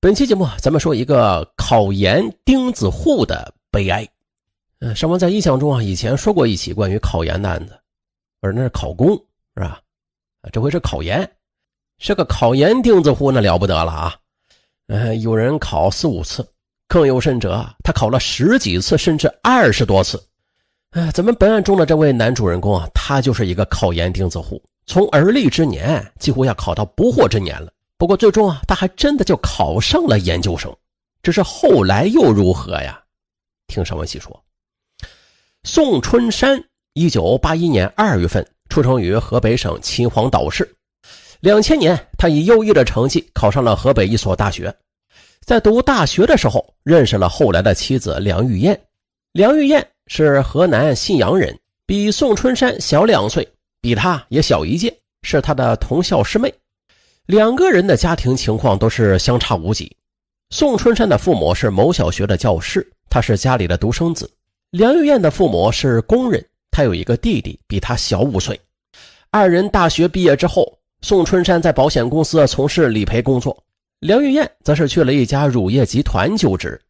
本期节目，咱们说一个考研钉子户的悲哀。嗯，上文在印象中啊，以前说过一起关于考研的案子，不是那是考公是吧？啊，这回是考研，是个考研钉子户，那了不得了啊！嗯，有人考四五次，更有甚者，他考了十几次，甚至二十多次。哎，咱们本案中的这位男主人公啊，他就是一个考研钉子户，从而立之年几乎要考到不惑之年了。不过最终啊，他还真的就考上了研究生。只是后来又如何呀？听尚文喜说，宋春山一九八一年二月份出生于河北省秦皇岛市。两千年，他以优异的成绩考上了河北一所大学。在读大学的时候，认识了后来的妻子梁玉燕。梁玉燕是河南信阳人，比宋春山小两岁，比他也小一届，是他的同校师妹。两个人的家庭情况都是相差无几。宋春山的父母是某小学的教师，他是家里的独生子；梁玉燕的父母是工人，他有一个弟弟，比他小五岁。二人大学毕业之后，宋春山在保险公司从事理赔工作，梁玉燕则是去了一家乳业集团就职。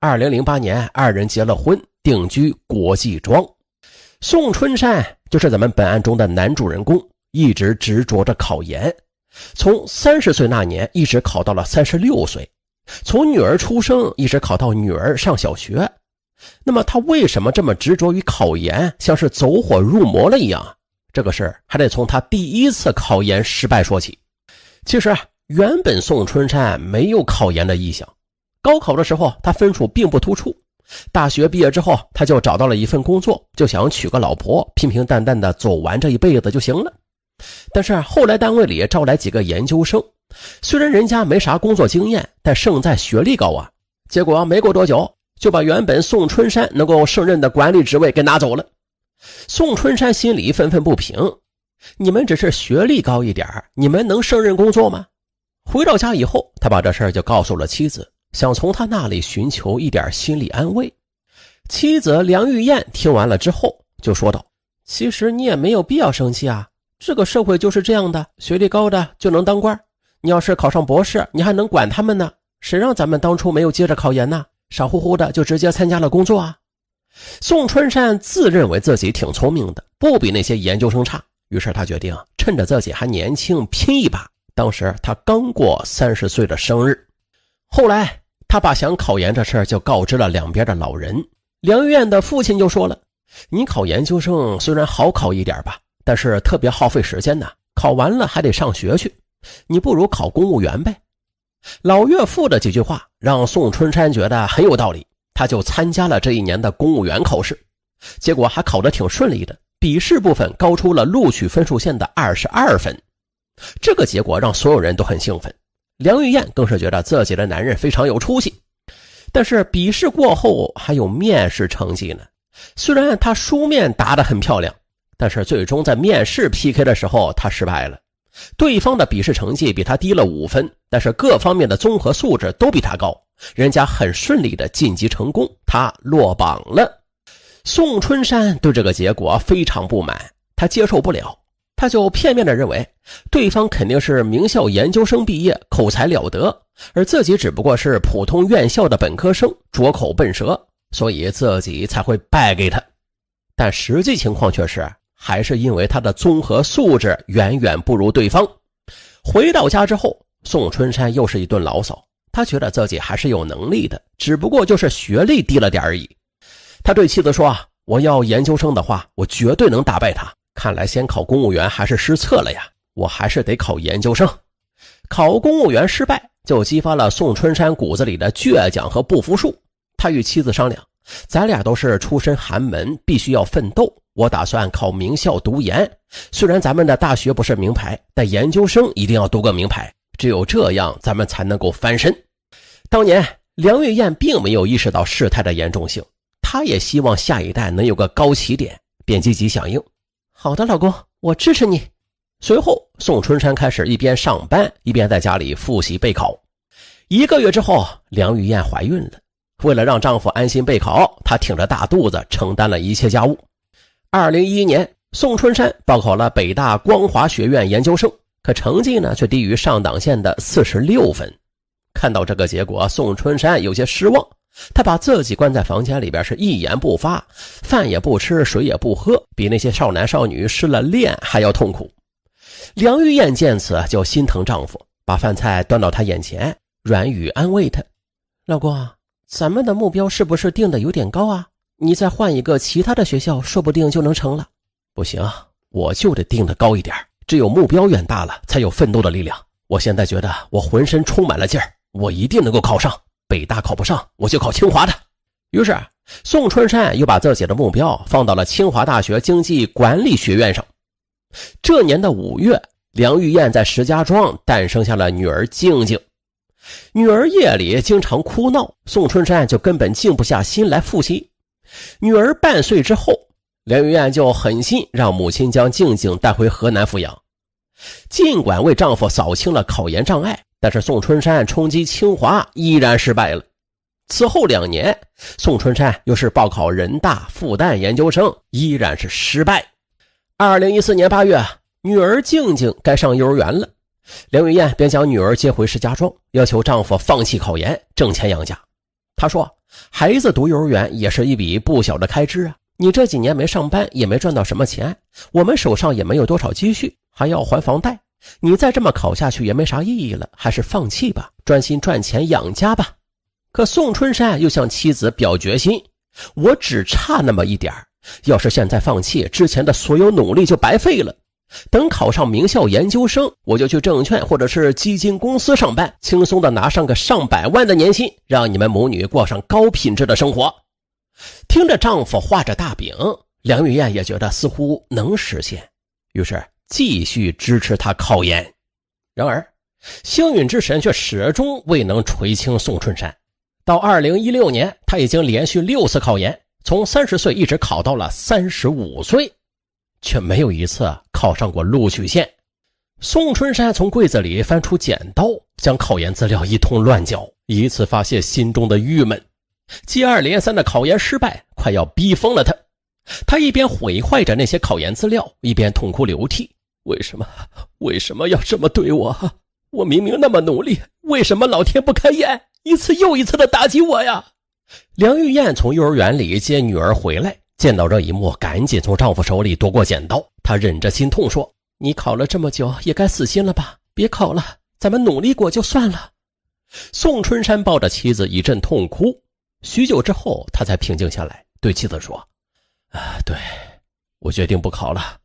二零零八年，二人结了婚，定居国际庄。宋春山就是咱们本案中的男主人公，一直执着着考研。从三十岁那年一直考到了三十六岁，从女儿出生一直考到女儿上小学。那么他为什么这么执着于考研，像是走火入魔了一样？这个事儿还得从他第一次考研失败说起。其实啊，原本宋春山没有考研的意向。高考的时候，他分数并不突出。大学毕业之后，他就找到了一份工作，就想娶个老婆，平平淡淡的走完这一辈子就行了。但是后来单位里招来几个研究生，虽然人家没啥工作经验，但胜在学历高啊。结果没过多久就把原本宋春山能够胜任的管理职位给拿走了。宋春山心里愤愤不平：“你们只是学历高一点你们能胜任工作吗？”回到家以后，他把这事儿就告诉了妻子，想从他那里寻求一点心理安慰。妻子梁玉燕听完了之后就说道：“其实你也没有必要生气啊。”这个社会就是这样的，学历高的就能当官。你要是考上博士，你还能管他们呢。谁让咱们当初没有接着考研呢？傻乎乎的就直接参加了工作啊！宋春山自认为自己挺聪明的，不比那些研究生差。于是他决定趁着自己还年轻拼一把。当时他刚过三十岁的生日，后来他把想考研这事就告知了两边的老人。梁玉的父亲就说了：“你考研究生虽然好考一点吧。”但是特别耗费时间呢，考完了还得上学去，你不如考公务员呗。老岳父的几句话让宋春山觉得很有道理，他就参加了这一年的公务员考试，结果还考得挺顺利的，笔试部分高出了录取分数线的二十二分。这个结果让所有人都很兴奋，梁玉燕更是觉得自己的男人非常有出息。但是笔试过后还有面试成绩呢，虽然他书面答得很漂亮。但是最终在面试 PK 的时候，他失败了，对方的笔试成绩比他低了五分，但是各方面的综合素质都比他高，人家很顺利的晋级成功，他落榜了。宋春山对这个结果非常不满，他接受不了，他就片面的认为对方肯定是名校研究生毕业，口才了得，而自己只不过是普通院校的本科生，拙口笨舌，所以自己才会败给他。但实际情况却是。还是因为他的综合素质远远不如对方。回到家之后，宋春山又是一顿牢骚。他觉得自己还是有能力的，只不过就是学历低了点而已。他对妻子说：“我要研究生的话，我绝对能打败他。看来先考公务员还是失策了呀，我还是得考研究生。考公务员失败，就激发了宋春山骨子里的倔强和不服输。他与妻子商量。”咱俩都是出身寒门，必须要奋斗。我打算考名校读研，虽然咱们的大学不是名牌，但研究生一定要读个名牌，只有这样，咱们才能够翻身。当年梁玉燕并没有意识到事态的严重性，她也希望下一代能有个高起点，便积极响应。好的，老公，我支持你。随后，宋春山开始一边上班，一边在家里复习备考。一个月之后，梁玉燕怀孕了。为了让丈夫安心备考，她挺着大肚子承担了一切家务。二零一一年，宋春山报考了北大光华学院研究生，可成绩呢却低于上档线的四十六分。看到这个结果，宋春山有些失望，他把自己关在房间里边，是一言不发，饭也不吃，水也不喝，比那些少男少女失了恋还要痛苦。梁玉燕见此就心疼丈夫，把饭菜端到他眼前，软语安慰他：“老公。”咱们的目标是不是定的有点高啊？你再换一个其他的学校，说不定就能成了。不行，我就得定的高一点，只有目标远大了，才有奋斗的力量。我现在觉得我浑身充满了劲儿，我一定能够考上北大。考不上，我就考清华的。于是，宋春山又把自己的目标放到了清华大学经济管理学院上。这年的五月，梁玉燕在石家庄诞生下了女儿静静。女儿夜里经常哭闹，宋春山就根本静不下心来复习。女儿半岁之后，梁玉燕就狠心让母亲将静静带回河南抚养。尽管为丈夫扫清了考研障碍，但是宋春山冲击清华依然失败了。此后两年，宋春山又是报考人大、复旦研究生，依然是失败。二零一四年八月，女儿静静该上幼儿园了。梁雨燕便将女儿接回石家庄，要求丈夫放弃考研，挣钱养家。她说：“孩子读幼儿园也是一笔不小的开支啊！你这几年没上班，也没赚到什么钱，我们手上也没有多少积蓄，还要还房贷。你再这么考下去也没啥意义了，还是放弃吧，专心赚钱养家吧。”可宋春山又向妻子表决心：“我只差那么一点儿，要是现在放弃，之前的所有努力就白费了。”等考上名校研究生，我就去证券或者是基金公司上班，轻松的拿上个上百万的年薪，让你们母女过上高品质的生活。听着丈夫画着大饼，梁雨燕也觉得似乎能实现，于是继续支持他考研。然而，幸运之神却始终未能垂青宋春山。到2016年，他已经连续六次考研，从30岁一直考到了35岁。却没有一次考上过录取线。宋春山从柜子里翻出剪刀，将考研资料一通乱搅，以此发泄心中的郁闷。接二连三的考研失败，快要逼疯了他。他一边毁坏着那些考研资料，一边痛哭流涕：“为什么？为什么要这么对我？我明明那么努力，为什么老天不开眼？一次又一次的打击我呀！”梁玉燕从幼儿园里接女儿回来。见到这一幕，赶紧从丈夫手里夺过剪刀。她忍着心痛说：“你考了这么久，也该死心了吧？别考了，咱们努力过就算了。”宋春山抱着妻子一阵痛哭，许久之后，他才平静下来，对妻子说：“啊，对，我决定不考了，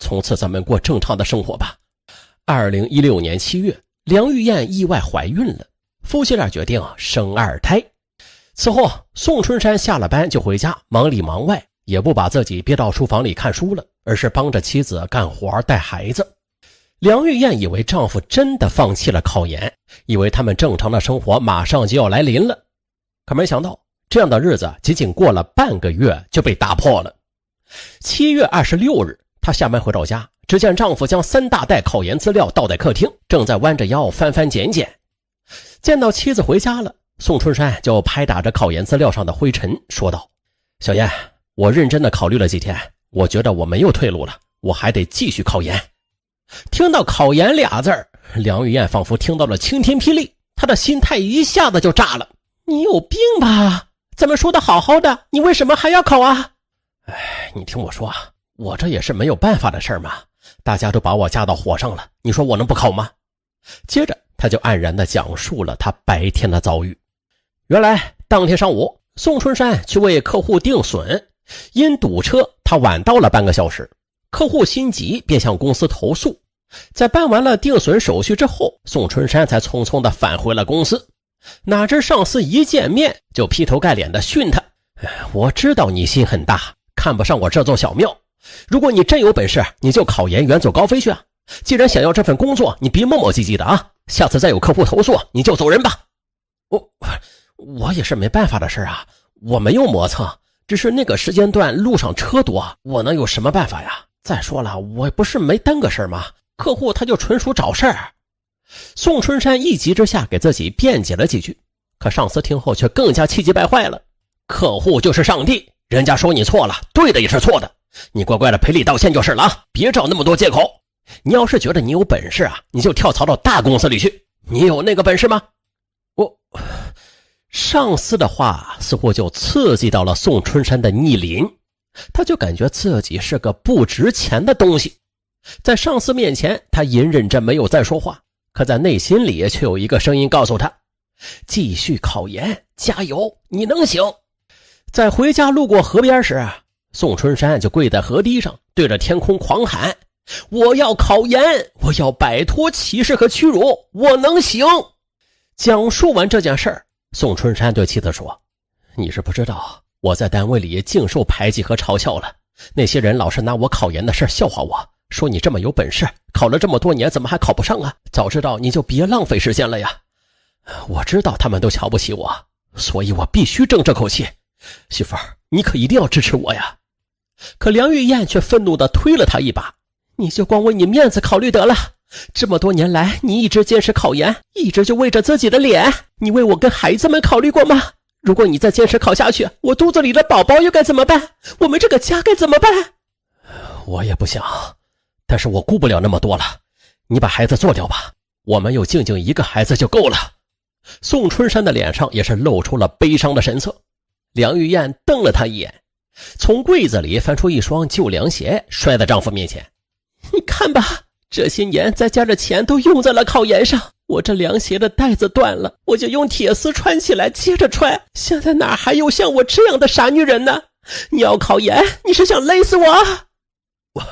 从此咱们过正常的生活吧。”二零一六年七月，梁玉燕意外怀孕了，夫妻俩决定生二胎。此后，宋春山下了班就回家，忙里忙外。也不把自己憋到书房里看书了，而是帮着妻子干活带孩子。梁玉燕以为丈夫真的放弃了考研，以为他们正常的生活马上就要来临了，可没想到这样的日子仅仅过了半个月就被打破了。七月二十六日，她下班回到家，只见丈夫将三大袋考研资料倒在客厅，正在弯着腰翻翻捡捡。见到妻子回家了，宋春山就拍打着考研资料上的灰尘，说道：“小燕。”我认真地考虑了几天，我觉得我没有退路了，我还得继续考研。听到“考研”俩字儿，梁玉燕仿佛听到了晴天霹雳，她的心态一下子就炸了：“你有病吧？咱们说的好好的，你为什么还要考啊？”哎，你听我说，我这也是没有办法的事儿嘛。大家都把我架到火上了，你说我能不考吗？接着，他就黯然地讲述了他白天的遭遇。原来，当天上午，宋春山去为客户定损。因堵车，他晚到了半个小时。客户心急，便向公司投诉。在办完了定损手续之后，宋春山才匆匆地返回了公司。哪知上司一见面就劈头盖脸地训他：“我知道你心很大，看不上我这座小庙。如果你真有本事，你就考研远走高飞去啊！既然想要这份工作，你别磨磨唧唧的啊！下次再有客户投诉，你就走人吧。”“我我也是没办法的事啊，我没有磨蹭。”只是那个时间段路上车多，我能有什么办法呀？再说了，我不是没耽搁事吗？客户他就纯属找事儿。宋春山一急之下给自己辩解了几句，可上司听后却更加气急败坏了。客户就是上帝，人家说你错了，对的也是错的，你乖乖的赔礼道歉就是了啊！别找那么多借口。你要是觉得你有本事啊，你就跳槽到大公司里去。你有那个本事吗？我。上司的话似乎就刺激到了宋春山的逆鳞，他就感觉自己是个不值钱的东西，在上司面前，他隐忍着没有再说话，可在内心里却有一个声音告诉他：“继续考研，加油，你能行。”在回家路过河边时，宋春山就跪在河堤上，对着天空狂喊：“我要考研，我要摆脱歧视和屈辱，我能行。”讲述完这件事儿。宋春山对妻子说：“你是不知道，我在单位里净受排挤和嘲笑了。那些人老是拿我考研的事笑话我，说你这么有本事，考了这么多年怎么还考不上啊？早知道你就别浪费时间了呀！我知道他们都瞧不起我，所以我必须争这口气。媳妇，你可一定要支持我呀！”可梁玉燕却愤怒地推了他一把：“你就光为你面子考虑得了？”这么多年来，你一直坚持考研，一直就为着自己的脸，你为我跟孩子们考虑过吗？如果你再坚持考下去，我肚子里的宝宝又该怎么办？我们这个家该怎么办？我也不想，但是我顾不了那么多了。你把孩子做掉吧，我们有静静一个孩子就够了。宋春山的脸上也是露出了悲伤的神色，梁玉燕瞪了他一眼，从柜子里翻出一双旧凉鞋，摔在丈夫面前：“你看吧。”这些年在家的钱都用在了考研上。我这凉鞋的带子断了，我就用铁丝穿起来接着穿。现在哪还有像我这样的傻女人呢？你要考研，你是想勒死我？我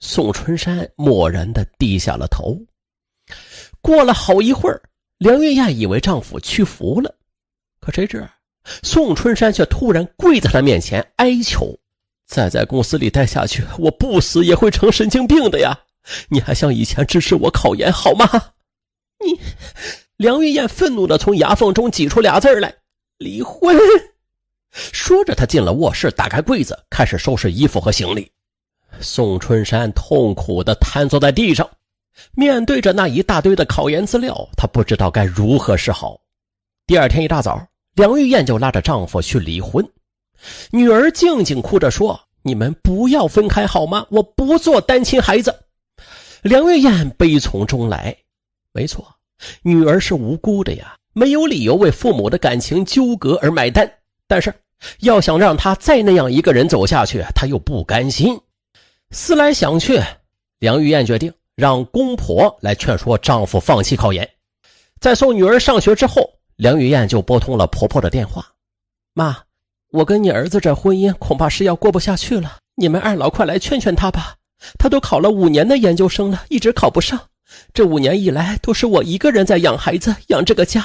宋春山默然的低下了头。过了好一会儿，梁月燕以为丈夫屈服了，可谁知宋春山却突然跪在她面前哀求：“再在公司里待下去，我不死也会成神经病的呀。”你还像以前支持我考研好吗？你，梁玉燕愤怒的从牙缝中挤出俩字来：“离婚。”说着，她进了卧室，打开柜子，开始收拾衣服和行李。宋春山痛苦的瘫坐在地上，面对着那一大堆的考研资料，他不知道该如何是好。第二天一大早，梁玉燕就拉着丈夫去离婚。女儿静静哭着说：“你们不要分开好吗？我不做单亲孩子。”梁玉燕悲从中来，没错，女儿是无辜的呀，没有理由为父母的感情纠葛而买单。但是，要想让她再那样一个人走下去，她又不甘心。思来想去，梁玉燕决定让公婆来劝说丈夫放弃考研。在送女儿上学之后，梁玉燕就拨通了婆婆的电话：“妈，我跟你儿子这婚姻恐怕是要过不下去了，你们二老快来劝劝他吧。”他都考了五年的研究生了，一直考不上。这五年以来，都是我一个人在养孩子、养这个家，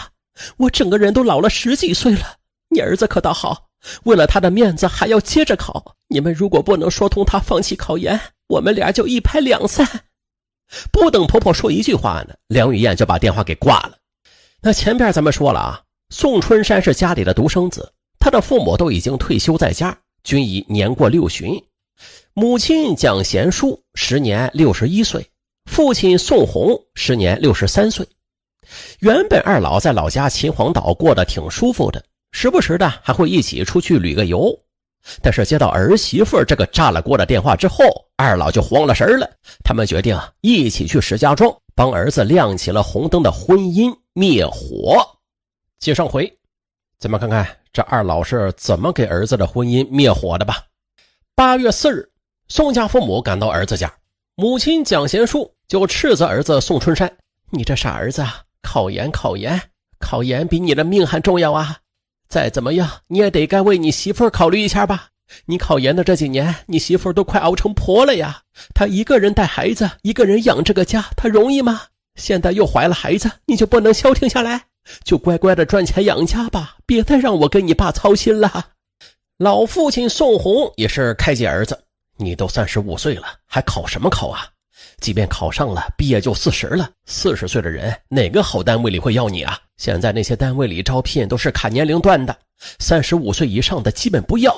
我整个人都老了十几岁了。你儿子可倒好，为了他的面子还要接着考。你们如果不能说通他放弃考研，我们俩就一拍两散。不等婆婆说一句话呢，梁雨燕就把电话给挂了。那前边咱们说了啊，宋春山是家里的独生子，他的父母都已经退休在家，均已年过六旬。母亲蒋贤淑时年六十一岁，父亲宋红时年六十三岁。原本二老在老家秦皇岛过得挺舒服的，时不时的还会一起出去旅个游。但是接到儿媳妇这个炸了锅的电话之后，二老就慌了神了。他们决定一起去石家庄帮儿子亮起了红灯的婚姻灭火。接上回，咱们看看这二老是怎么给儿子的婚姻灭火的吧。八月四日。宋家父母赶到儿子家，母亲蒋贤淑就斥责儿子宋春山：“你这傻儿子，考研考研考研比你的命还重要啊！再怎么样你也得该为你媳妇考虑一下吧？你考研的这几年，你媳妇都快熬成婆了呀！她一个人带孩子，一个人养这个家，她容易吗？现在又怀了孩子，你就不能消停下来，就乖乖的赚钱养家吧！别再让我跟你爸操心了。”老父亲宋红也是开解儿子。你都三十五岁了，还考什么考啊？即便考上了，毕业就四十了。四十岁的人，哪个好单位里会要你啊？现在那些单位里招聘都是卡年龄段的，三十五岁以上的基本不要。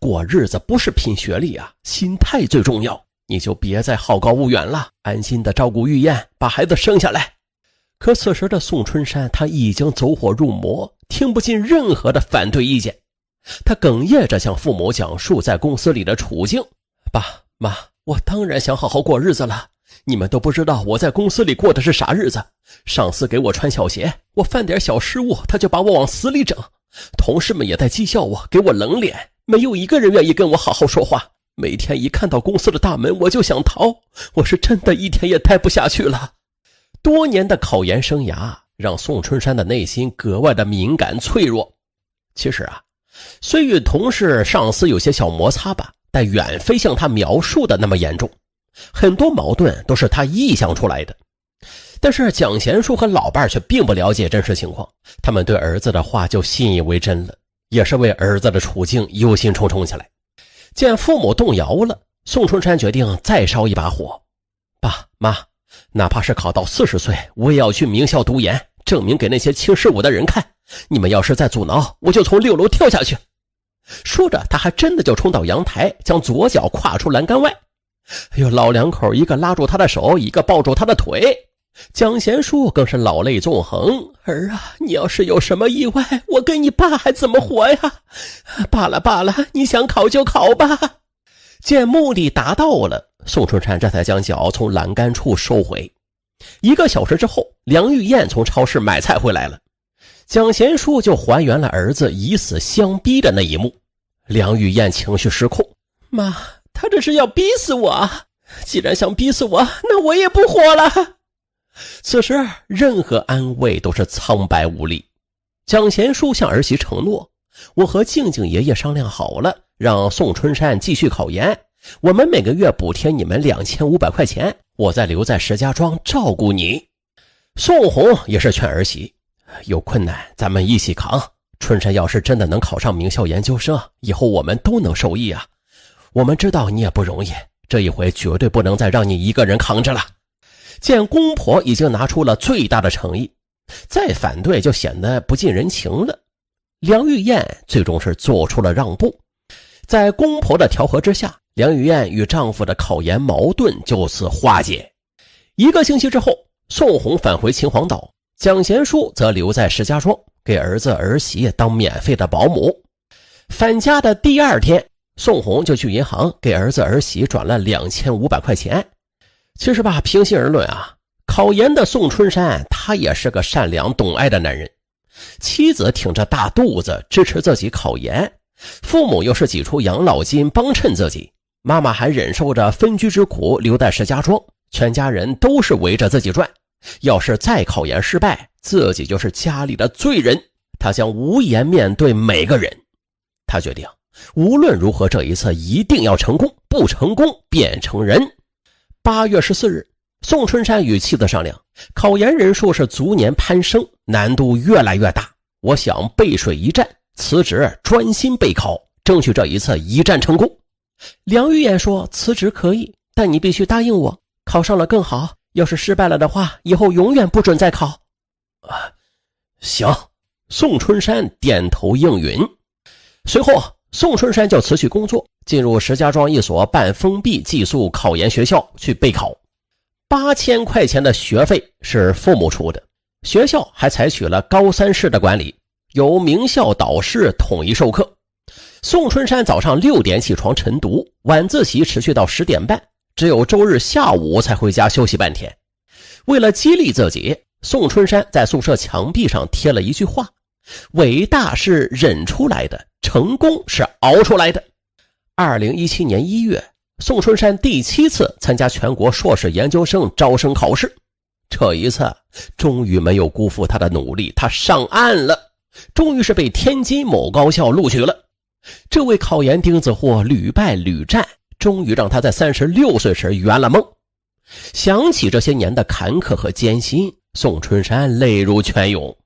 过日子不是拼学历啊，心态最重要。你就别再好高骛远了，安心的照顾玉燕，把孩子生下来。可此时的宋春山他已经走火入魔，听不进任何的反对意见。他哽咽着向父母讲述在公司里的处境。爸妈，我当然想好好过日子了。你们都不知道我在公司里过的是啥日子。上司给我穿小鞋，我犯点小失误，他就把我往死里整。同事们也在讥笑我，给我冷脸，没有一个人愿意跟我好好说话。每天一看到公司的大门，我就想逃。我是真的一天也待不下去了。多年的考研生涯让宋春山的内心格外的敏感脆弱。其实啊，虽与同事、上司有些小摩擦吧。但远非像他描述的那么严重，很多矛盾都是他臆想出来的。但是蒋贤淑和老伴却并不了解真实情况，他们对儿子的话就信以为真了，也是为儿子的处境忧心忡忡起来。见父母动摇了，宋春山决定再烧一把火。爸妈，哪怕是考到四十岁，我也要去名校读研，证明给那些轻视我的人看。你们要是再阻挠，我就从六楼跳下去。说着，他还真的就冲到阳台，将左脚跨出栏杆外。哎呦，老两口一个拉住他的手，一个抱住他的腿。蒋贤淑更是老泪纵横：“儿啊，你要是有什么意外，我跟你爸还怎么活呀？”罢了罢了，你想考就考吧。见目的达到了，宋春山这才将脚从栏杆处收回。一个小时之后，梁玉燕从超市买菜回来了。蒋贤淑就还原了儿子以死相逼的那一幕，梁玉燕情绪失控：“妈，他这是要逼死我！既然想逼死我，那我也不活了。”此时，任何安慰都是苍白无力。蒋贤淑向儿媳承诺：“我和静静爷爷商量好了，让宋春山继续考研，我们每个月补贴你们两千五百块钱，我再留在石家庄照顾你。”宋红也是劝儿媳。有困难，咱们一起扛。春山要是真的能考上名校研究生，以后我们都能受益啊。我们知道你也不容易，这一回绝对不能再让你一个人扛着了。见公婆已经拿出了最大的诚意，再反对就显得不近人情了。梁玉燕最终是做出了让步，在公婆的调和之下，梁玉燕与丈夫的考研矛盾就此化解。一个星期之后，宋红返回秦皇岛。蒋贤淑则留在石家庄给儿子儿媳当免费的保姆。返家的第二天，宋红就去银行给儿子儿媳转了两千五百块钱。其实吧，平心而论啊，考研的宋春山他也是个善良懂爱的男人。妻子挺着大肚子支持自己考研，父母又是挤出养老金帮衬自己，妈妈还忍受着分居之苦留在石家庄，全家人都是围着自己转。要是再考研失败，自己就是家里的罪人，他将无颜面对每个人。他决定，无论如何，这一次一定要成功。不成功，便成人。八月十四日，宋春山与妻子商量，考研人数是逐年攀升，难度越来越大。我想背水一战，辞职专心备考，争取这一次一战成功。梁玉燕说：“辞职可以，但你必须答应我，考上了更好。”要是失败了的话，以后永远不准再考。啊，行。宋春山点头应允。随后，宋春山就辞去工作，进入石家庄一所半封闭寄宿考研学校去备考。八千块钱的学费是父母出的，学校还采取了高三式的管理，由名校导师统一授课。宋春山早上六点起床晨读，晚自习持续到十点半。只有周日下午才回家休息半天。为了激励自己，宋春山在宿舍墙壁上贴了一句话：“伟大是忍出来的，成功是熬出来的。”二零一七年一月，宋春山第七次参加全国硕士研究生招生考试，这一次终于没有辜负他的努力，他上岸了，终于是被天津某高校录取了。这位考研钉子户屡败屡战。终于让他在三十六岁时圆了梦。想起这些年的坎坷和艰辛，宋春山泪如泉涌，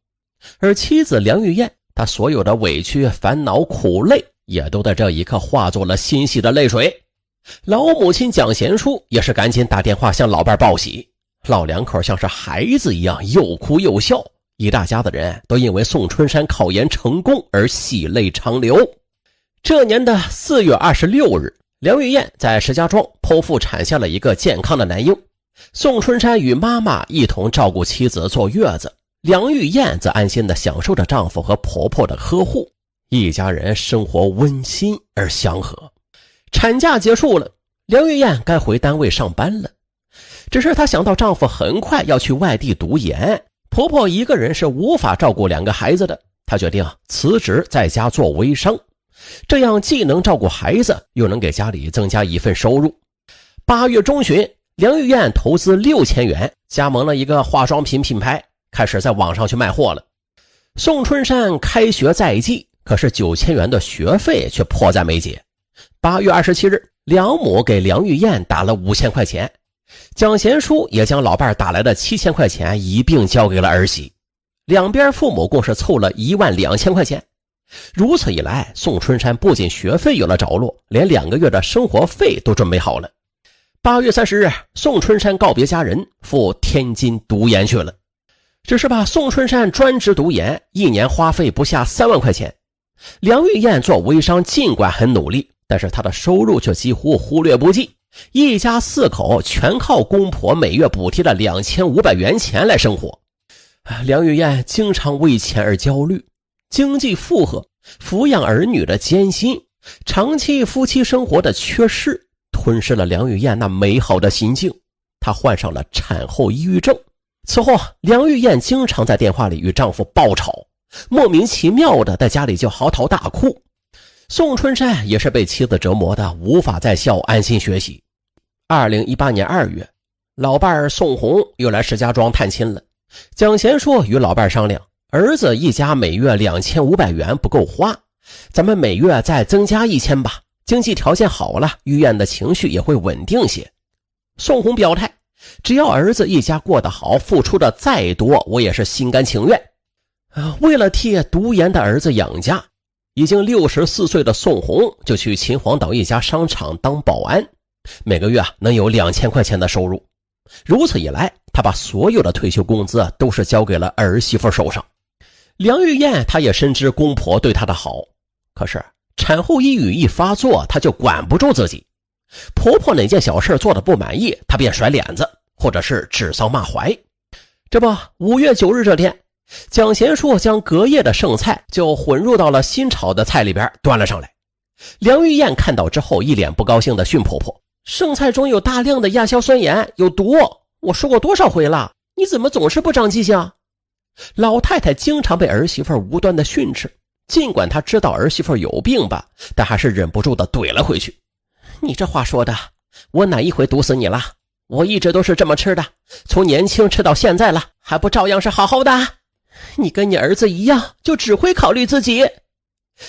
而妻子梁玉燕，她所有的委屈、烦恼、苦累，也都在这一刻化作了欣喜的泪水。老母亲蒋贤淑也是赶紧打电话向老伴报喜，老两口像是孩子一样又哭又笑。一大家子人都因为宋春山考研成功而喜泪长流。这年的四月二十六日。梁玉燕在石家庄剖腹产下了一个健康的男婴，宋春山与妈妈一同照顾妻子坐月子，梁玉燕则安心地享受着丈夫和婆婆的呵护，一家人生活温馨而祥和。产假结束了，梁玉燕该回单位上班了，只是她想到丈夫很快要去外地读研，婆婆一个人是无法照顾两个孩子的，她决定辞职在家做微商。这样既能照顾孩子，又能给家里增加一份收入。八月中旬，梁玉燕投资六千元，加盟了一个化妆品品牌，开始在网上去卖货了。宋春山开学在即，可是九千元的学费却迫在眉睫。八月二十七日，梁母给梁玉燕打了五千块钱，蒋贤书也将老伴打来的七千块钱一并交给了儿媳，两边父母共是凑了一万两千块钱。如此一来，宋春山不仅学费有了着落，连两个月的生活费都准备好了。八月三十日，宋春山告别家人，赴天津读研去了。只是吧，宋春山专职读研，一年花费不下三万块钱。梁玉燕做微商，尽管很努力，但是她的收入却几乎忽略不计，一家四口全靠公婆每月补贴的两千五百元钱来生活。梁玉燕经常为钱而焦虑。经济负荷、抚养儿女的艰辛、长期夫妻生活的缺失，吞噬了梁玉燕那美好的心境。她患上了产后抑郁症。此后，梁玉燕经常在电话里与丈夫爆吵，莫名其妙的在家里就嚎啕大哭。宋春山也是被妻子折磨的无法在校安心学习。二零一八年二月，老伴宋红又来石家庄探亲了。蒋贤硕与老伴商量。儿子一家每月两千五百元不够花，咱们每月再增加一千吧。经济条件好了，医院的情绪也会稳定些。宋红表态，只要儿子一家过得好，付出的再多，我也是心甘情愿。啊，为了替读研的儿子养家，已经六十四岁的宋红就去秦皇岛一家商场当保安，每个月啊能有两千块钱的收入。如此一来，他把所有的退休工资都是交给了儿媳妇手上。梁玉燕，她也深知公婆对她的好，可是产后抑郁一发作，她就管不住自己。婆婆哪件小事做的不满意，她便甩脸子，或者是指桑骂槐。这不，五月九日这天，蒋贤硕将隔夜的剩菜就混入到了新炒的菜里边，端了上来。梁玉燕看到之后，一脸不高兴的训婆婆：“剩菜中有大量的亚硝酸盐，有毒。我说过多少回了，你怎么总是不长记性？”老太太经常被儿媳妇无端的训斥，尽管她知道儿媳妇有病吧，但还是忍不住的怼了回去：“你这话说的，我哪一回毒死你了？我一直都是这么吃的，从年轻吃到现在了，还不照样是好好的？你跟你儿子一样，就只会考虑自己。”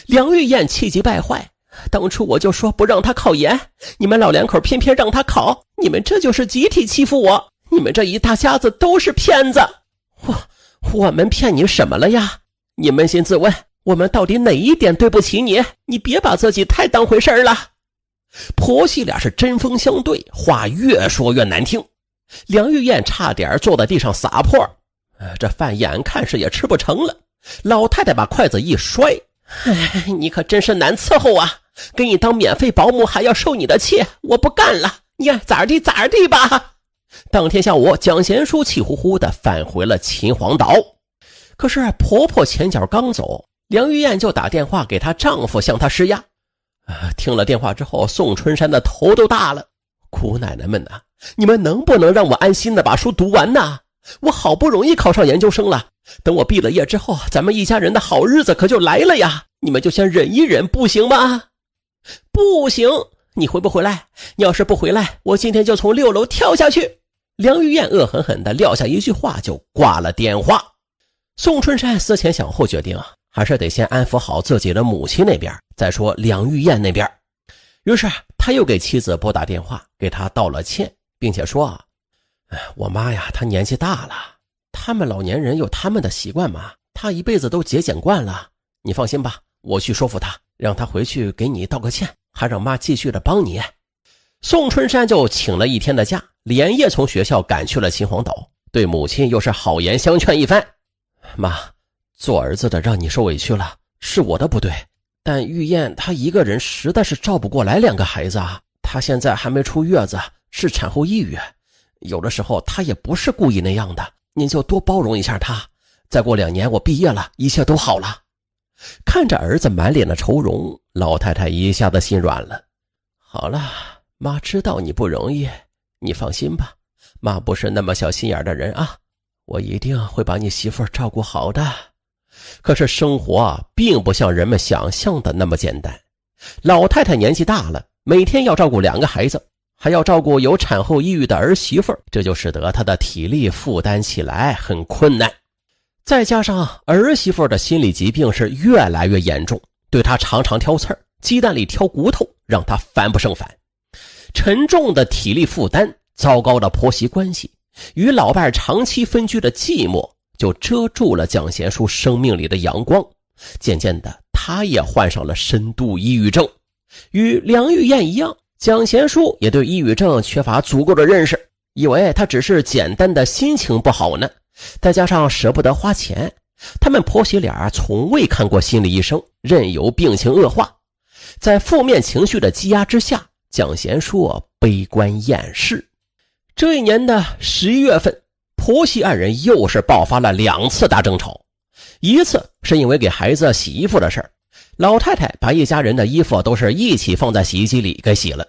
梁玉燕气急败坏：“当初我就说不让他考研，你们老两口偏偏让他考，你们这就是集体欺负我！你们这一大家子都是骗子！”我。我们骗你什么了呀？你扪心自问，我们到底哪一点对不起你？你别把自己太当回事儿了。婆媳俩是针锋相对，话越说越难听。梁玉燕差点坐在地上撒泼。呃，这饭眼看是也吃不成了。老太太把筷子一摔：“哎，你可真是难伺候啊！给你当免费保姆还要受你的气，我不干了！你咋地咋地吧。”当天下午，蒋贤淑气呼呼地返回了秦皇岛。可是婆婆前脚刚走，梁玉燕就打电话给她丈夫，向她施压。啊，听了电话之后，宋春山的头都大了。姑奶奶们呐，你们能不能让我安心的把书读完呢？我好不容易考上研究生了，等我毕了业之后，咱们一家人的好日子可就来了呀！你们就先忍一忍，不行吗？不行！你回不回来？你要是不回来，我今天就从六楼跳下去！梁玉燕恶狠狠地撂下一句话，就挂了电话。宋春山思前想后，决定啊，还是得先安抚好自己的母亲那边，再说梁玉燕那边。于是他又给妻子拨打电话，给他道了歉，并且说：“啊，我妈呀，她年纪大了，他们老年人有他们的习惯嘛。她一辈子都节俭惯了，你放心吧，我去说服她，让她回去给你道个歉，还让妈继续的帮你。”宋春山就请了一天的假，连夜从学校赶去了秦皇岛，对母亲又是好言相劝一番：“妈，做儿子的让你受委屈了，是我的不对。但玉燕她一个人实在是照不过来两个孩子啊，她现在还没出月子，是产后抑郁，有的时候她也不是故意那样的。您就多包容一下她。再过两年我毕业了，一切都好了。”看着儿子满脸的愁容，老太太一下子心软了。好了。妈知道你不容易，你放心吧，妈不是那么小心眼的人啊。我一定会把你媳妇照顾好的。可是生活并不像人们想象的那么简单。老太太年纪大了，每天要照顾两个孩子，还要照顾有产后抑郁的儿媳妇这就使得她的体力负担起来很困难。再加上儿媳妇的心理疾病是越来越严重，对她常常挑刺儿，鸡蛋里挑骨头，让她烦不胜烦。沉重的体力负担、糟糕的婆媳关系、与老伴长期分居的寂寞，就遮住了蒋贤淑生命里的阳光。渐渐的，她也患上了深度抑郁症。与梁玉燕一样，蒋贤淑也对抑郁症缺乏足够的认识，以为她只是简单的心情不好呢。再加上舍不得花钱，他们婆媳俩从未看过心理医生，任由病情恶化。在负面情绪的积压之下。蒋贤硕悲观厌世。这一年的十一月份，婆媳二人又是爆发了两次大争吵。一次是因为给孩子洗衣服的事儿，老太太把一家人的衣服都是一起放在洗衣机里给洗了，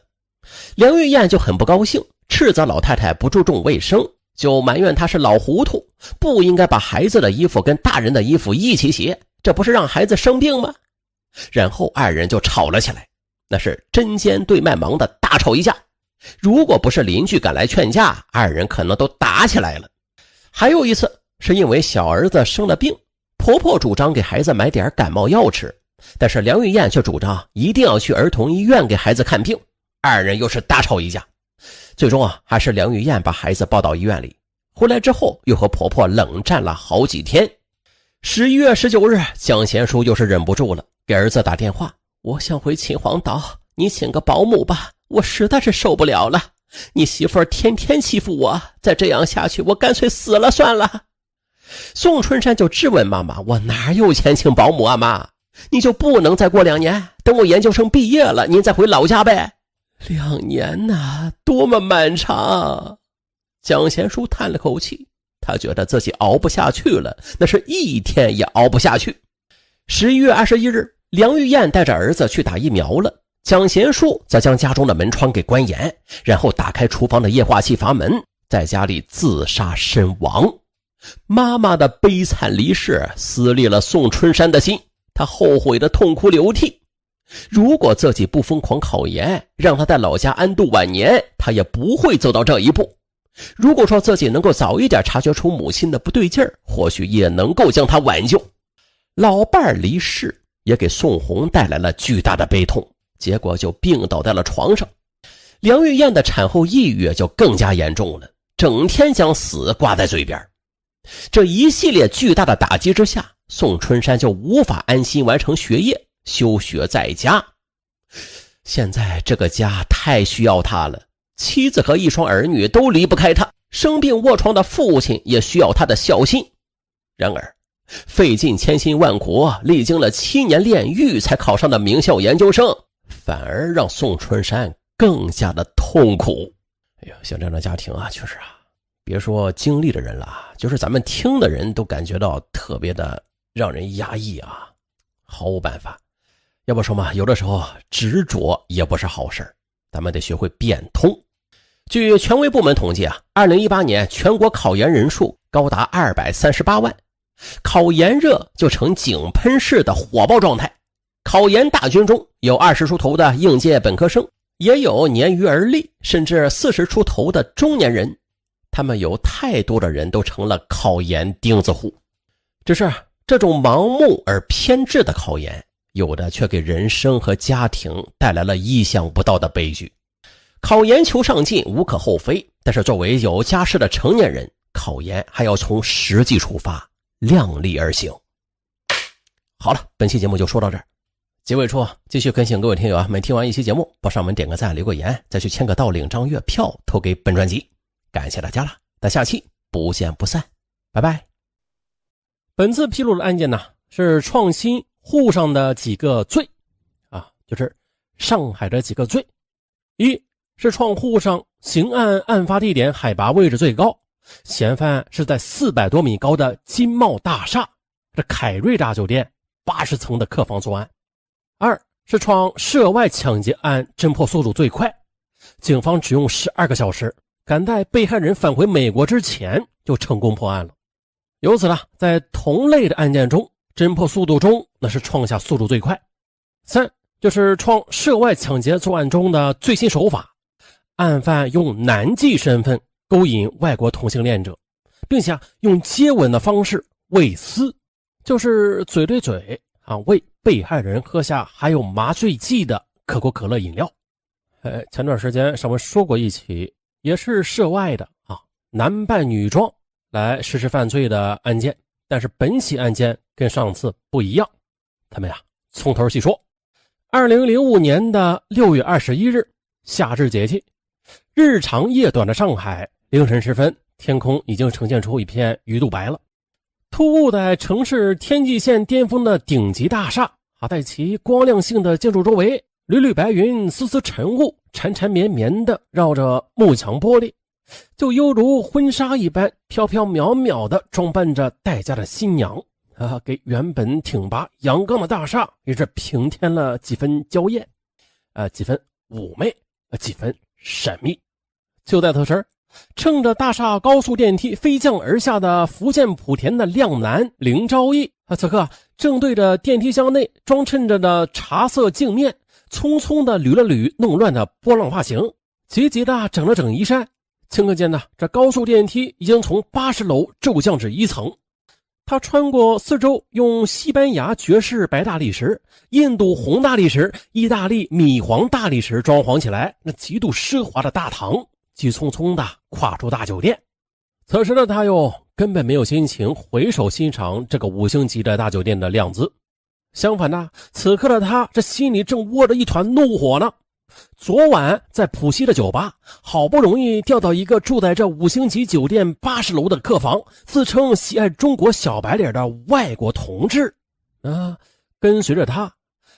梁玉燕就很不高兴，斥责老太太不注重卫生，就埋怨她是老糊涂，不应该把孩子的衣服跟大人的衣服一起洗，这不是让孩子生病吗？然后二人就吵了起来。那是针尖对麦芒的大吵一架，如果不是邻居赶来劝架，二人可能都打起来了。还有一次是因为小儿子生了病，婆婆主张给孩子买点感冒药吃，但是梁玉燕却主张一定要去儿童医院给孩子看病，二人又是大吵一架。最终啊，还是梁玉燕把孩子抱到医院里，回来之后又和婆婆冷战了好几天。十一月十九日，蒋贤淑又是忍不住了，给儿子打电话。我想回秦皇岛，你请个保姆吧，我实在是受不了了。你媳妇儿天天欺负我，再这样下去，我干脆死了算了。宋春山就质问妈妈：“我哪有钱请保姆啊？妈，你就不能再过两年，等我研究生毕业了，您再回老家呗。”两年哪，多么漫长！蒋贤淑叹了口气，他觉得自己熬不下去了，那是一天也熬不下去。十一月二十一日。梁玉燕带着儿子去打疫苗了，蒋贤淑则将家中的门窗给关严，然后打开厨房的液化气阀门，在家里自杀身亡。妈妈的悲惨离世撕裂了宋春山的心，他后悔的痛哭流涕。如果自己不疯狂考研，让他在老家安度晚年，他也不会走到这一步。如果说自己能够早一点察觉出母亲的不对劲儿，或许也能够将他挽救。老伴儿离世。也给宋红带来了巨大的悲痛，结果就病倒在了床上。梁玉燕的产后抑郁就更加严重了，整天将死挂在嘴边。这一系列巨大的打击之下，宋春山就无法安心完成学业，休学在家。现在这个家太需要他了，妻子和一双儿女都离不开他，生病卧床的父亲也需要他的孝心。然而，费尽千辛万苦，历经了七年炼狱才考上的名校研究生，反而让宋春山更加的痛苦。哎呦，像这样的家庭啊，确实啊，别说经历的人了，就是咱们听的人都感觉到特别的让人压抑啊，毫无办法。要不说嘛，有的时候执着也不是好事咱们得学会变通。据权威部门统计啊，二零一八年全国考研人数高达二百三十八万。考研热就成井喷式的火爆状态，考研大军中有二十出头的应届本科生，也有年逾而立甚至四十出头的中年人，他们有太多的人都成了考研钉子户。只是这种盲目而偏执的考研，有的却给人生和家庭带来了意想不到的悲剧。考研求上进无可厚非，但是作为有家室的成年人，考研还要从实际出发。量力而行。好了，本期节目就说到这儿。结尾处继续恳请各位听友啊，每听完一期节目，帮上门点个赞，留个言，再去签个到，领张月票投给本专辑，感谢大家了。咱下期不见不散，拜拜。本次披露的案件呢，是创新沪上的几个罪，啊，就是上海的几个罪，一是创沪上刑案案发地点海拔位置最高。嫌犯是在四百多米高的金茂大厦、这凯瑞大酒店八十层的客房作案。二是创涉外抢劫案侦破速度最快，警方只用十二个小时，赶在被害人返回美国之前就成功破案了。由此呢，在同类的案件中，侦破速度中那是创下速度最快。三就是创涉外抢劫作案中的最新手法，案犯用男妓身份。勾引外国同性恋者，并且用接吻的方式喂丝，就是嘴对嘴啊，喂被害人喝下含有麻醉剂的可口可乐饮料。哎，前段时间上文说过一起也是涉外的啊，男扮女装来实施犯罪的案件。但是本起案件跟上次不一样，咱们呀从头细说。二零零五年的六月二十一日，夏至节气，日长夜短的上海。凌晨时分，天空已经呈现出一片鱼肚白了。突兀在城市天际线巅峰的顶级大厦，啊，在其光亮性的建筑周围，缕缕白云、丝丝晨雾，缠缠绵绵的绕着幕墙玻璃，就犹如婚纱一般飘飘渺渺的装扮着待嫁的新娘。啊，给原本挺拔阳刚的大厦，也是平添了几分娇艳，啊，几分妩媚，啊，几分神秘。就在此时。乘着大厦高速电梯飞降而下的福建莆田的靓男林昭义啊，此刻正对着电梯箱内装衬着的茶色镜面，匆匆地捋了捋弄乱的波浪发型，急急地整了整衣衫。顷刻间呢，这高速电梯已经从八十楼骤降至一层。他穿过四周用西班牙爵士白大理石、印度红大理石、意大利米黄大理石装潢起来那极度奢华的大堂。急匆匆地跨出大酒店，此时的他又根本没有心情回首欣赏这个五星级的大酒店的靓姿。相反呢，此刻的他这心里正窝着一团怒火呢。昨晚在浦西的酒吧，好不容易调到一个住在这五星级酒店八十楼的客房，自称喜爱中国小白脸的外国同志，啊，跟随着他，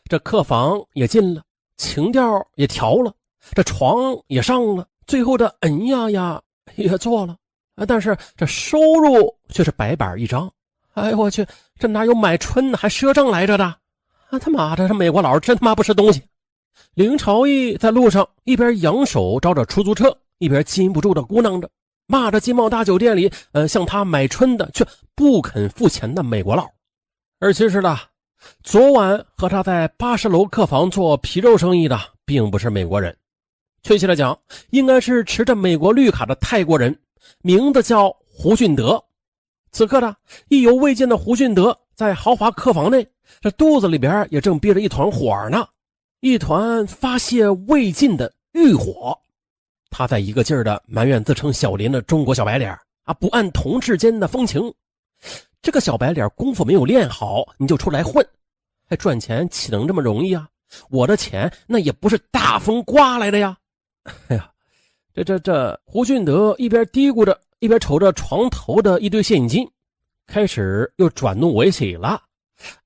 这客房也进了，情调也调了，这床也上了。最后的嗯呀呀也做了，啊，但是这收入却是白板一张。哎呦我去，这哪有买春还赊账来着的？啊他妈的，这美国佬真他妈不是东西！林朝义在路上一边扬手招着出租车，一边禁不住的咕囔着，骂着金茂大酒店里，呃，向他买春的却不肯付钱的美国佬。而其实呢，昨晚和他在八十楼客房做皮肉生意的，并不是美国人。确切的讲，应该是持着美国绿卡的泰国人，名字叫胡俊德。此刻呢，意犹未尽的胡俊德在豪华客房内，这肚子里边也正憋着一团火呢，一团发泄未尽的欲火。他在一个劲儿的埋怨自称小林的中国小白脸啊，不按同志间的风情，这个小白脸功夫没有练好，你就出来混，还赚钱岂能这么容易啊？我的钱那也不是大风刮来的呀！哎呀，这这这，胡俊德一边嘀咕着，一边瞅着床头的一堆现金，开始又转怒为喜了，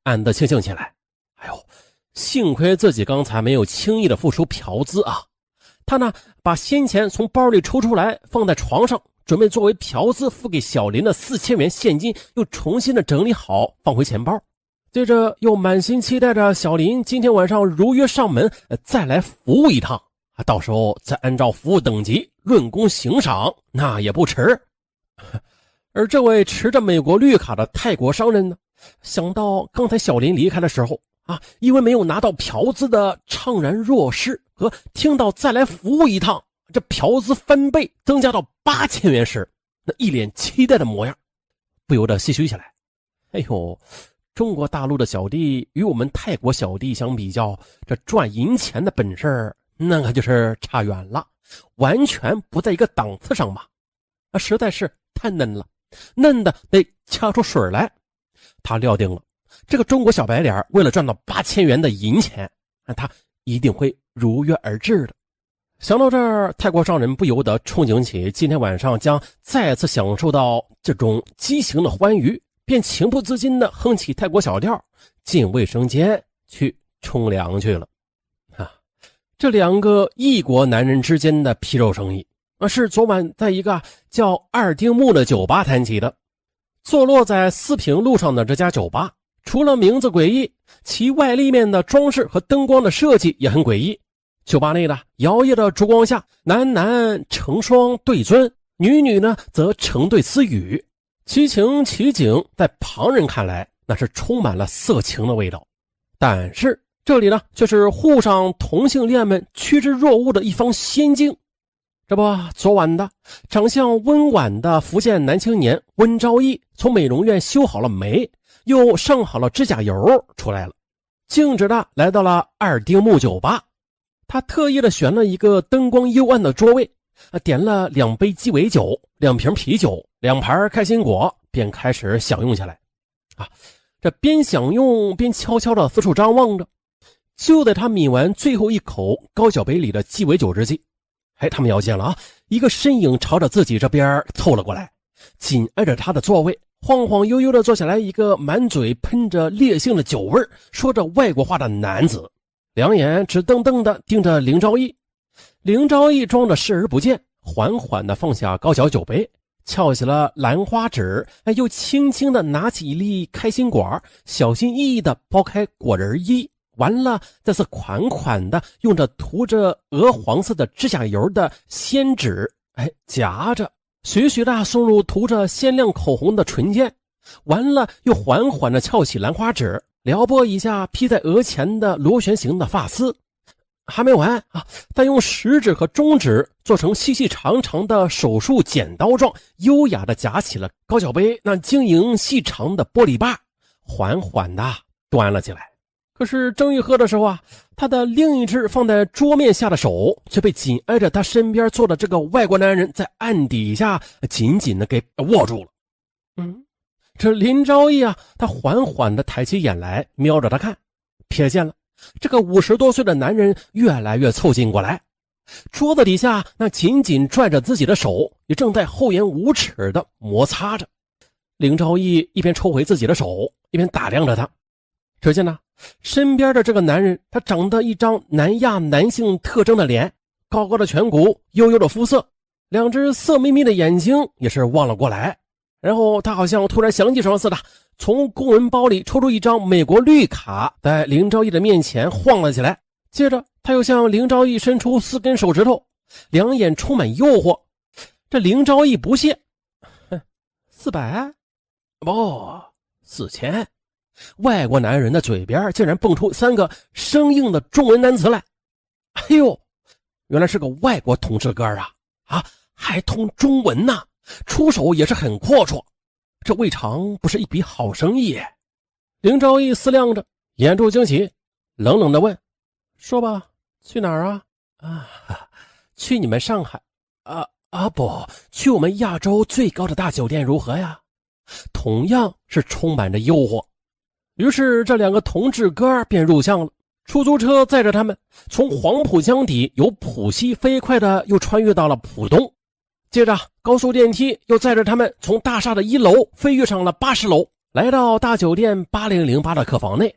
暗自庆幸起来。哎呦，幸亏自己刚才没有轻易的付出嫖资啊！他呢，把先前从包里抽出来放在床上，准备作为嫖资付给小林的四千元现金，又重新的整理好放回钱包，接着又满心期待着小林今天晚上如约上门，再来服务一趟。啊，到时候再按照服务等级论功行赏，那也不迟。而这位持着美国绿卡的泰国商人呢，想到刚才小林离开的时候啊，因为没有拿到嫖资的怅然若失，和听到再来服务一趟，这嫖资翻倍增加到八千元时，那一脸期待的模样，不由得唏嘘起来。哎呦，中国大陆的小弟与我们泰国小弟相比较，这赚银钱的本事那个就是差远了，完全不在一个档次上嘛！啊，实在是太嫩了，嫩的得掐出水来。他料定了，这个中国小白脸为了赚到八千元的银钱，那他一定会如约而至的。想到这儿，泰国商人不由得憧憬起今天晚上将再次享受到这种激情的欢愉，便情不自禁地哼起泰国小调，进卫生间去冲凉去了。这两个异国男人之间的皮肉生意啊，是昨晚在一个叫二丁木的酒吧谈起的。坐落在四平路上的这家酒吧，除了名字诡异，其外立面的装饰和灯光的设计也很诡异。酒吧内的摇曳的烛光下，男男成双对樽，女女呢则成对私语，其情其景，在旁人看来那是充满了色情的味道，但是。这里呢，却是沪上同性恋们趋之若鹜的一方仙境。这不，昨晚的长相温婉的福建男青年温昭义，从美容院修好了眉，又上好了指甲油，出来了，径直的来到了二丁目酒吧。他特意的选了一个灯光幽暗的桌位，点了两杯鸡尾酒、两瓶啤酒、两盘开心果，便开始享用起来。啊，这边享用，边悄悄的四处张望着。就在他抿完最后一口高脚杯里的鸡尾酒之际，哎，他们要见了啊！一个身影朝着自己这边凑了过来，紧挨着他的座位，晃晃悠悠的坐下来。一个满嘴喷着烈性的酒味说着外国话的男子，两眼直瞪瞪的盯着林昭义。林昭义装着视而不见，缓缓的放下高脚酒杯，翘起了兰花指，哎，又轻轻的拿起一粒开心果，小心翼翼的剥开果仁衣。完了，再是款款的用着涂着鹅黄色的指甲油的仙纸，哎，夹着徐徐的送入涂着鲜亮口红的唇间。完了，又缓缓的翘起兰花指，撩拨一下披在额前的螺旋形的发丝。还没完啊！再用食指和中指做成细细长长的手术剪刀状，优雅的夹起了高脚杯那晶莹细长的玻璃把，缓缓的端了起来。可是正欲喝的时候啊，他的另一只放在桌面下的手却被紧挨着他身边坐的这个外国男人在案底下紧紧的给握住了。嗯，这林昭义啊，他缓缓的抬起眼来瞄着他看，瞥见了这个五十多岁的男人越来越凑近过来，桌子底下那紧紧拽着自己的手也正在厚颜无耻的摩擦着。林昭义一边抽回自己的手，一边打量着他，只见呢。身边的这个男人，他长得一张南亚男性特征的脸，高高的颧骨，幽幽的肤色，两只色眯眯的眼睛也是望了过来。然后他好像突然想起什么似的，从公文包里抽出一张美国绿卡，在林昭义的面前晃了起来。接着他又向林昭义伸出四根手指头，两眼充满诱惑。这林昭义不屑，哼，四百，不，四千。外国男人的嘴边竟然蹦出三个生硬的中文单词来，哎呦，原来是个外国同志哥啊啊，还通中文呢，出手也是很阔绰，这未尝不是一笔好生意。林昭义思量着，眼珠惊奇，冷冷的问：“说吧，去哪儿啊？啊，去你们上海？啊啊不，去我们亚洲最高的大酒店如何呀？同样是充满着诱惑。”于是，这两个同志哥儿便入相了。出租车载着他们，从黄浦江底由浦西飞快的又穿越到了浦东。接着，高速电梯又载着他们从大厦的一楼飞跃上了八十楼，来到大酒店八零零八的客房内。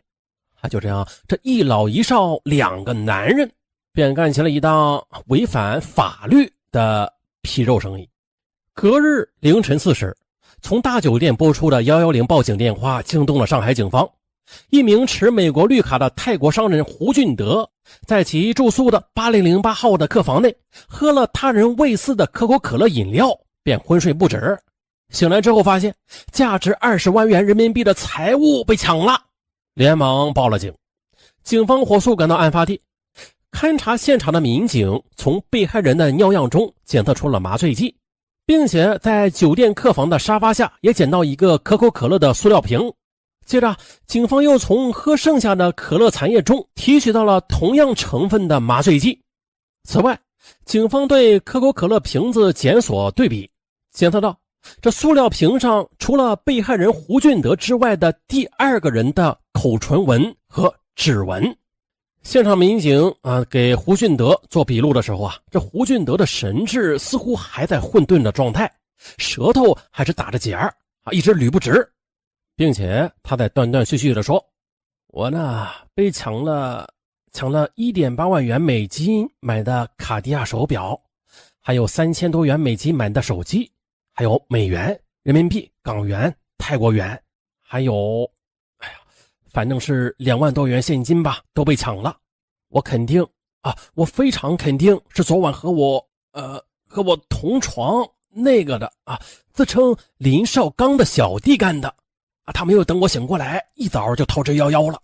啊，就这样，这一老一少两个男人便干起了一档违反法律的皮肉生意。隔日凌晨四时。从大酒店拨出的幺幺零报警电话惊动了上海警方。一名持美国绿卡的泰国商人胡俊德，在其住宿的八零零八号的客房内，喝了他人喂饲的可口可乐饮料，便昏睡不止。醒来之后，发现价值二十万元人民币的财物被抢了，连忙报了警。警方火速赶到案发地，勘查现场的民警从被害人的尿样中检测出了麻醉剂。并且在酒店客房的沙发下也捡到一个可口可乐的塑料瓶，接着警方又从喝剩下的可乐残液中提取到了同样成分的麻醉剂。此外，警方对可口可乐瓶子检索对比，检测到这塑料瓶上除了被害人胡俊德之外的第二个人的口唇纹和指纹。现场民警啊，给胡俊德做笔录的时候啊，这胡俊德的神志似乎还在混沌的状态，舌头还是打着结儿啊，一直捋不直，并且他在断断续续的说：“我呢被抢了，抢了一点八万元美金买的卡地亚手表，还有三千多元美金买的手机，还有美元、人民币、港元、泰国元，还有……”反正是两万多元现金吧，都被抢了。我肯定啊，我非常肯定是昨晚和我呃和我同床那个的啊，自称林少刚的小弟干的啊。他没有等我醒过来，一早就逃之夭夭了。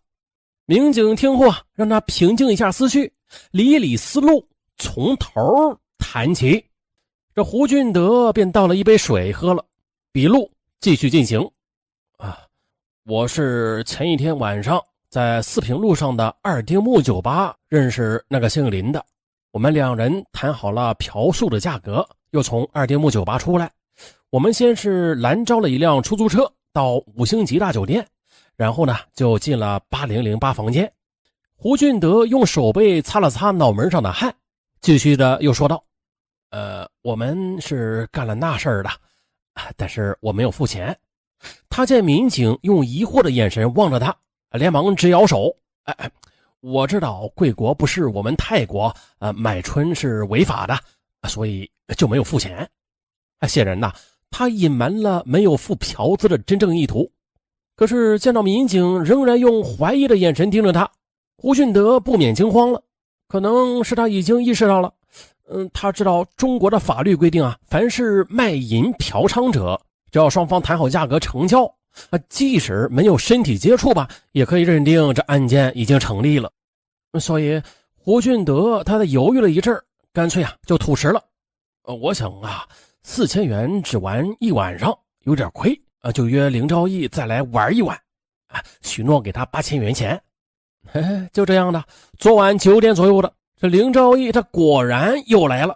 民警听后啊，让他平静一下思绪，理理思路，从头谈起。这胡俊德便倒了一杯水喝了，笔录继续进行啊。我是前一天晚上在四平路上的二丁目酒吧认识那个姓林的，我们两人谈好了嫖宿的价格，又从二丁目酒吧出来。我们先是拦招了一辆出租车到五星级大酒店，然后呢就进了八零零八房间。胡俊德用手背擦了擦脑门上的汗，继续的又说道：“呃，我们是干了那事儿的，但是我没有付钱。”他见民警用疑惑的眼神望着他，连忙直摇手：“哎哎，我知道贵国不是我们泰国，呃，买春是违法的，所以就没有付钱。”显然呐，他隐瞒了没有付嫖资的真正意图。可是见到民警仍然用怀疑的眼神盯着他，胡俊德不免惊慌了。可能是他已经意识到了，嗯，他知道中国的法律规定啊，凡是卖淫嫖娼者。只要双方谈好价格成交，啊，即使没有身体接触吧，也可以认定这案件已经成立了。所以胡俊德他在犹豫了一阵干脆啊就吐实了。呃，我想啊，四千元只玩一晚上有点亏啊，就约林昭义再来玩一晚，啊，许诺给他八千元钱。嘿，就这样的。昨晚九点左右的，这林昭义他果然又来了。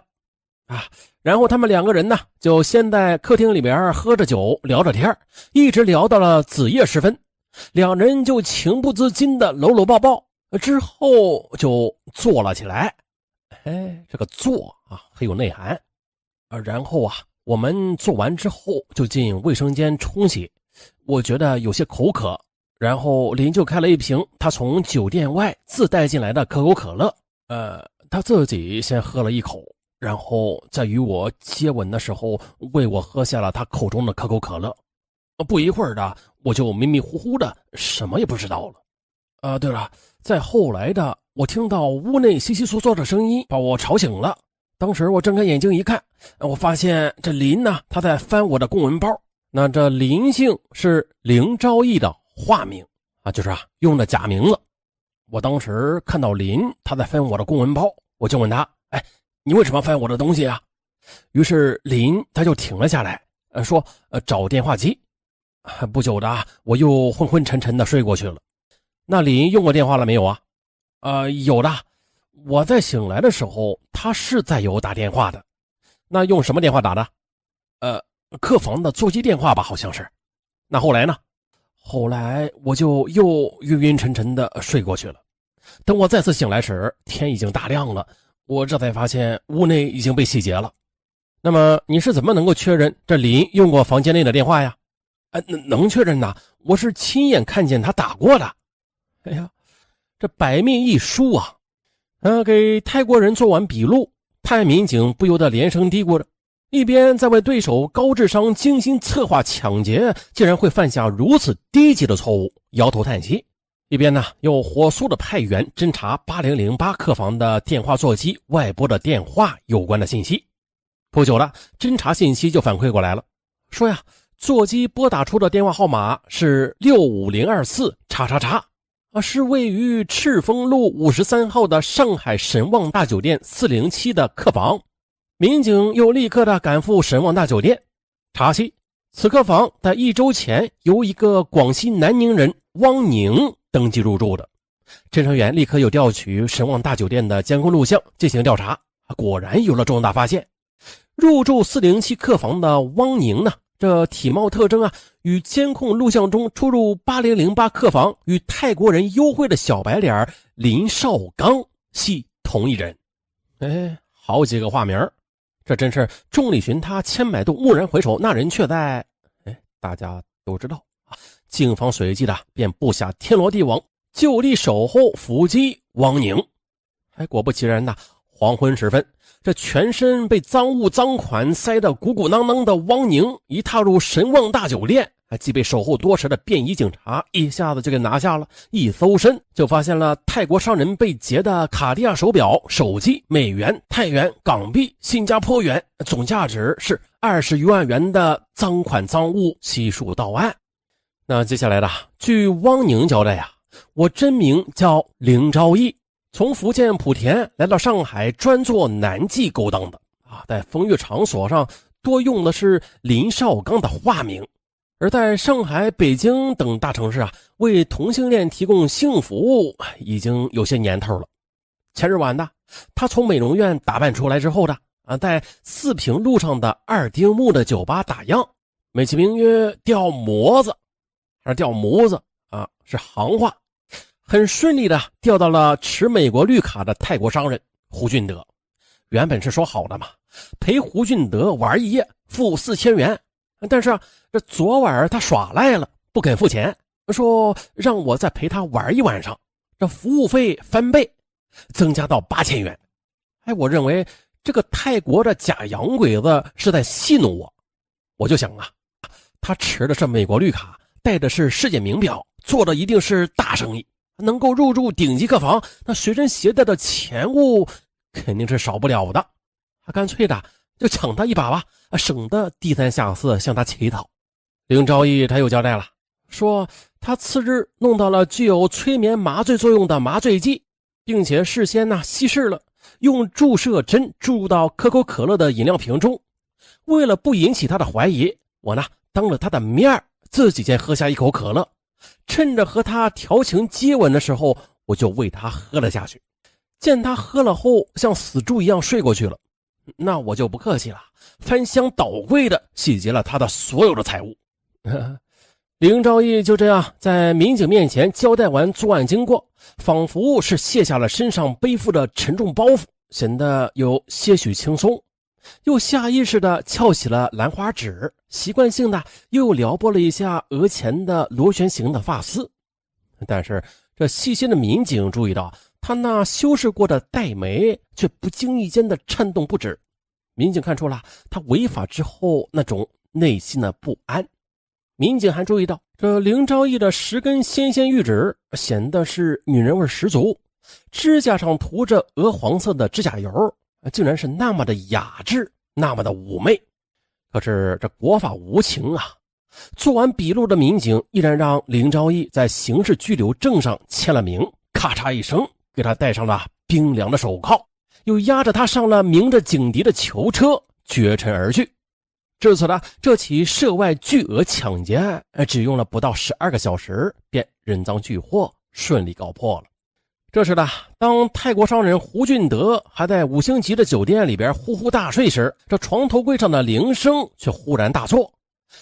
啊，然后他们两个人呢，就先在客厅里边喝着酒，聊着天一直聊到了子夜时分，两人就情不自禁的搂搂抱抱，之后就坐了起来。哎，这个坐啊很有内涵。呃，然后啊，我们做完之后就进卫生间冲洗。我觉得有些口渴，然后林就开了一瓶他从酒店外自带进来的可口可乐，呃，他自己先喝了一口。然后在与我接吻的时候，喂我喝下了他口中的可口可乐。不一会儿的，我就迷迷糊糊的，什么也不知道了。啊，对了，在后来的，我听到屋内悉悉索索的声音，把我吵醒了。当时我睁开眼睛一看，我发现这林呢，他在翻我的公文包。那这林姓是林昭义的化名啊，就是啊，用的假名字。我当时看到林他在翻我的公文包，我就问他，哎。你为什么翻我的东西啊？于是林他就停了下来，呃，说，呃，找电话机。不久的我又昏昏沉沉的睡过去了。那林用过电话了没有啊？呃，有的。我在醒来的时候，他是在有打电话的。那用什么电话打的？呃，客房的座机电话吧，好像是。那后来呢？后来我就又晕晕沉沉的睡过去了。等我再次醒来时，天已经大亮了。我这才发现屋内已经被洗劫了，那么你是怎么能够确认这林用过房间内的电话呀？哎，能能确认呐，我是亲眼看见他打过的。哎呀，这百密一疏啊！嗯，给泰国人做完笔录，泰民警不由得连声嘀咕着，一边在为对手高智商精心策划抢劫竟然会犯下如此低级的错误，摇头叹息。一边呢，又火速的派员侦查八零零八客房的电话座机外拨的电话有关的信息。不久了，侦查信息就反馈过来了，说呀，座机拨打出的电话号码是六五零二四叉叉叉，啊，是位于赤峰路五十三号的上海神旺大酒店四零七的客房。民警又立刻的赶赴神旺大酒店查悉此客房在一周前由一个广西南宁人汪宁。登记入住的侦查员立刻又调取神旺大酒店的监控录像进行调查，果然有了重大发现。入住四零七客房的汪宁呢，这体貌特征啊，与监控录像中出入八零零八客房与泰国人幽会的小白脸林少刚系同一人。哎，好几个化名，这真是众里寻他千百度，蓦然回首，那人却在。哎，大家都知道。警方随即的便布下天罗地网，就地守候伏击汪宁。还果不其然呐，黄昏时分，这全身被赃物赃款塞得鼓鼓囊囊的汪宁，一踏入神旺大酒店，还即被守候多时的便衣警察一下子就给拿下了。一搜身，就发现了泰国商人被劫的卡地亚手表、手机、美元、泰元、港币、新加坡元，总价值是二十余万元的赃款赃物，悉数到案。那接下来的，据汪宁交代啊，我真名叫林昭义，从福建莆田来到上海，专做男妓勾当的啊，在风月场所上多用的是林少刚的化名，而在上海、北京等大城市啊，为同性恋提供性服务已经有些年头了。前日晚的，他从美容院打扮出来之后的啊，在四平路上的二丁目的酒吧打烊，美其名曰“吊模子”。而掉模子啊是行话，很顺利的调到了持美国绿卡的泰国商人胡俊德。原本是说好的嘛，陪胡俊德玩一夜付四千元，但是啊，这昨晚他耍赖了，不肯付钱，说让我再陪他玩一晚上，这服务费翻倍，增加到八千元。哎，我认为这个泰国的假洋鬼子是在戏弄我，我就想啊，他持的是美国绿卡。戴的是世界名表，做的一定是大生意，能够入住顶级客房，那随身携带的钱物肯定是少不了的。他干脆的就抢他一把吧，省得低三下四向他乞讨。林昭义他又交代了，说他次日弄到了具有催眠麻醉作用的麻醉剂，并且事先呢稀释了，用注射针注入到可口可乐的饮料瓶中。为了不引起他的怀疑，我呢当着他的面自己先喝下一口可乐，趁着和他调情接吻的时候，我就喂他喝了下去。见他喝了后像死猪一样睡过去了，那我就不客气了，翻箱倒柜的洗劫了他的所有的财物。林昭义就这样在民警面前交代完作案经过，仿佛是卸下了身上背负的沉重包袱，显得有些许轻松。又下意识的翘起了兰花指，习惯性的又撩拨了一下额前的螺旋形的发丝，但是这细心的民警注意到，他那修饰过的黛眉却不经意间的颤动不止。民警看出了他违法之后那种内心的不安。民警还注意到，这林昭义的十根纤纤玉指显得是女人味十足，指甲上涂着鹅黄色的指甲油。竟然是那么的雅致，那么的妩媚。可是这国法无情啊！做完笔录的民警依然让林昭义在刑事拘留证上签了名，咔嚓一声，给他戴上了冰凉的手铐，又押着他上了鸣着警笛的囚车，绝尘而去。至此呢，这起涉外巨额抢劫案，只用了不到十二个小时，便人赃俱获，顺利告破了。这时呢，当泰国商人胡俊德还在五星级的酒店里边呼呼大睡时，这床头柜上的铃声却忽然大作。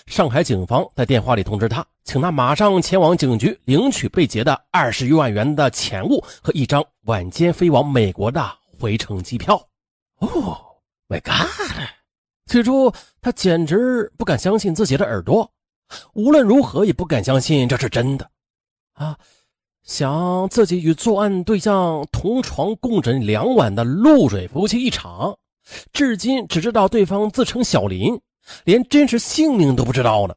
上海警方在电话里通知他，请他马上前往警局领取被劫的二十余万元的钱物和一张晚间飞往美国的回程机票。哦，My God！起初他简直不敢相信自己的耳朵，无论如何也不敢相信这是真的，啊。想自己与作案对象同床共枕两晚的露水夫妻一场，至今只知道对方自称小林，连真实姓名都不知道呢。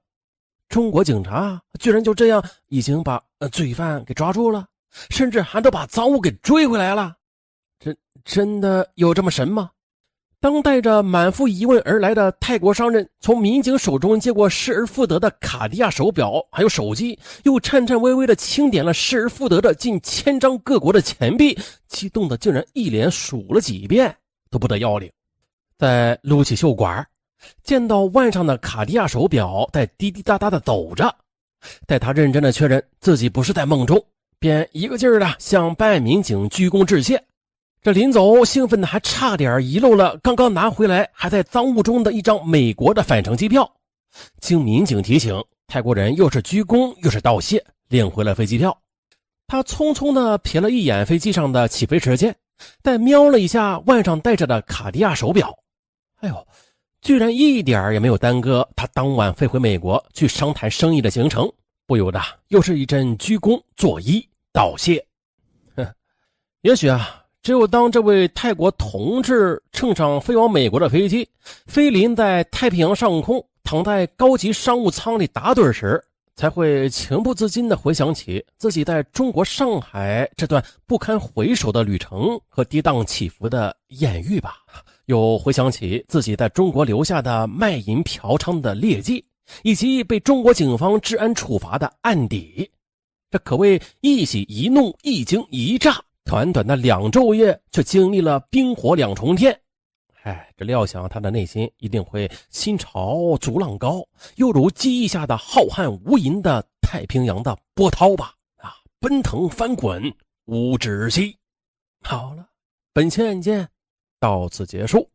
中国警察居然就这样已经把呃罪犯给抓住了，甚至还都把赃物给追回来了，真真的有这么神吗？当带着满腹疑问而来的泰国商人从民警手中接过失而复得的卡地亚手表，还有手机，又颤颤巍巍地清点了失而复得的近千张各国的钱币，激动的竟然一连数了几遍都不得要领。在撸起袖管见到腕上的卡地亚手表在滴滴答答地走着，待他认真地确认自己不是在梦中，便一个劲儿地向办案民警鞠躬致谢。这临走兴奋的还差点遗漏了刚刚拿回来还在赃物中的一张美国的返程机票，经民警提醒，泰国人又是鞠躬又是道谢，领回了飞机票。他匆匆的瞥了一眼飞机上的起飞时间，再瞄了一下腕上戴着的卡地亚手表，哎呦，居然一点也没有耽搁他当晚飞回美国去商谈生意的行程，不由得又是一阵鞠躬作揖道谢。哼，也许啊。只有当这位泰国同志乘上飞往美国的飞机，飞临在太平洋上空，躺在高级商务舱里打盹时，才会情不自禁地回想起自己在中国上海这段不堪回首的旅程和跌宕起伏的艳遇吧，又回想起自己在中国留下的卖淫嫖娼的劣迹，以及被中国警方治安处罚的案底，这可谓一喜一怒一惊一乍。短短的两昼夜，却经历了冰火两重天。哎，这料想他的内心一定会心潮逐浪高，又如记忆下的浩瀚无垠的太平洋的波涛吧？啊，奔腾翻滚，无止息。好了，本期案件到此结束。